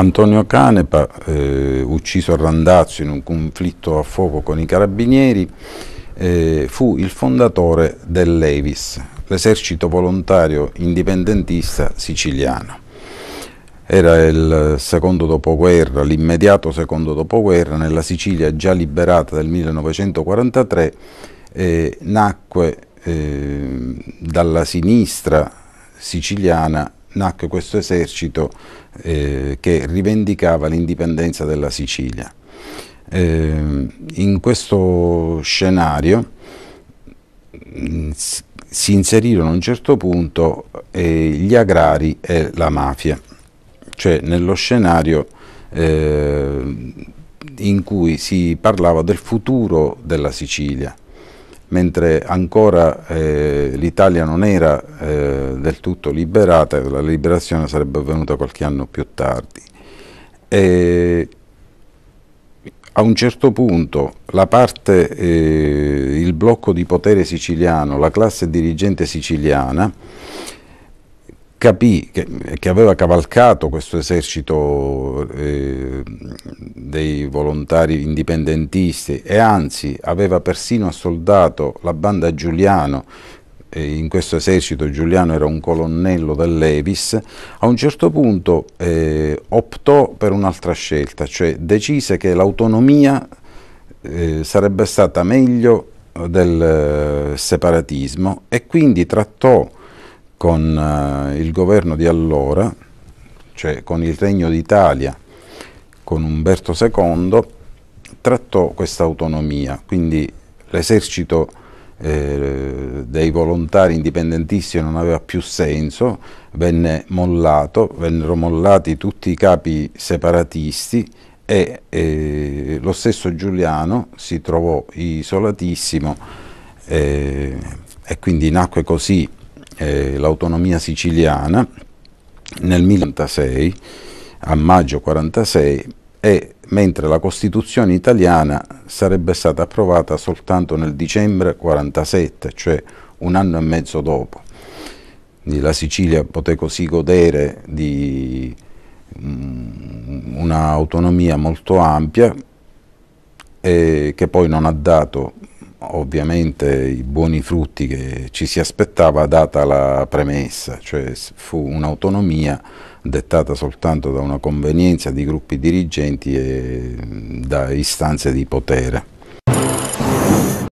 Antonio Canepa, eh, ucciso a Randazzo in un conflitto a fuoco con i carabinieri, eh, fu il fondatore dell'Evis, l'esercito volontario indipendentista siciliano. Era il secondo dopoguerra, l'immediato secondo dopoguerra, nella Sicilia già liberata del 1943, eh, nacque dalla sinistra siciliana nacque questo esercito eh, che rivendicava l'indipendenza della Sicilia. Eh, in questo scenario mm, si inserirono a un certo punto eh, gli agrari e la mafia, cioè nello scenario eh, in cui si parlava del futuro della Sicilia mentre ancora eh, l'Italia non era eh, del tutto liberata, la liberazione sarebbe avvenuta qualche anno più tardi. E a un certo punto parte, eh, il blocco di potere siciliano, la classe dirigente siciliana, capì che, che, aveva cavalcato questo esercito eh, dei volontari indipendentisti e anzi aveva persino assoldato la banda Giuliano, eh, in questo esercito Giuliano era un colonnello dell'Evis, a un certo punto eh, optò per un'altra scelta, cioè decise che l'autonomia eh, sarebbe stata meglio del eh, separatismo e quindi trattò con eh, il governo di allora, cioè con il Regno d'Italia, con Umberto II, trattò questa autonomia, quindi l'esercito eh, dei volontari indipendentisti non aveva più senso, venne mollato, vennero mollati tutti i capi separatisti e eh, lo stesso Giuliano si trovò isolatissimo eh, e quindi nacque così eh, l'autonomia siciliana nel 1946, a maggio 1946, e mentre la Costituzione italiana sarebbe stata approvata soltanto nel dicembre 1947, cioè un anno e mezzo dopo. Quindi la Sicilia poté così godere di mm, un'autonomia molto ampia eh, che poi non ha dato ovviamente i buoni frutti che ci si aspettava data la premessa, cioè fu un'autonomia dettata soltanto da una convenienza di gruppi dirigenti e da istanze di potere.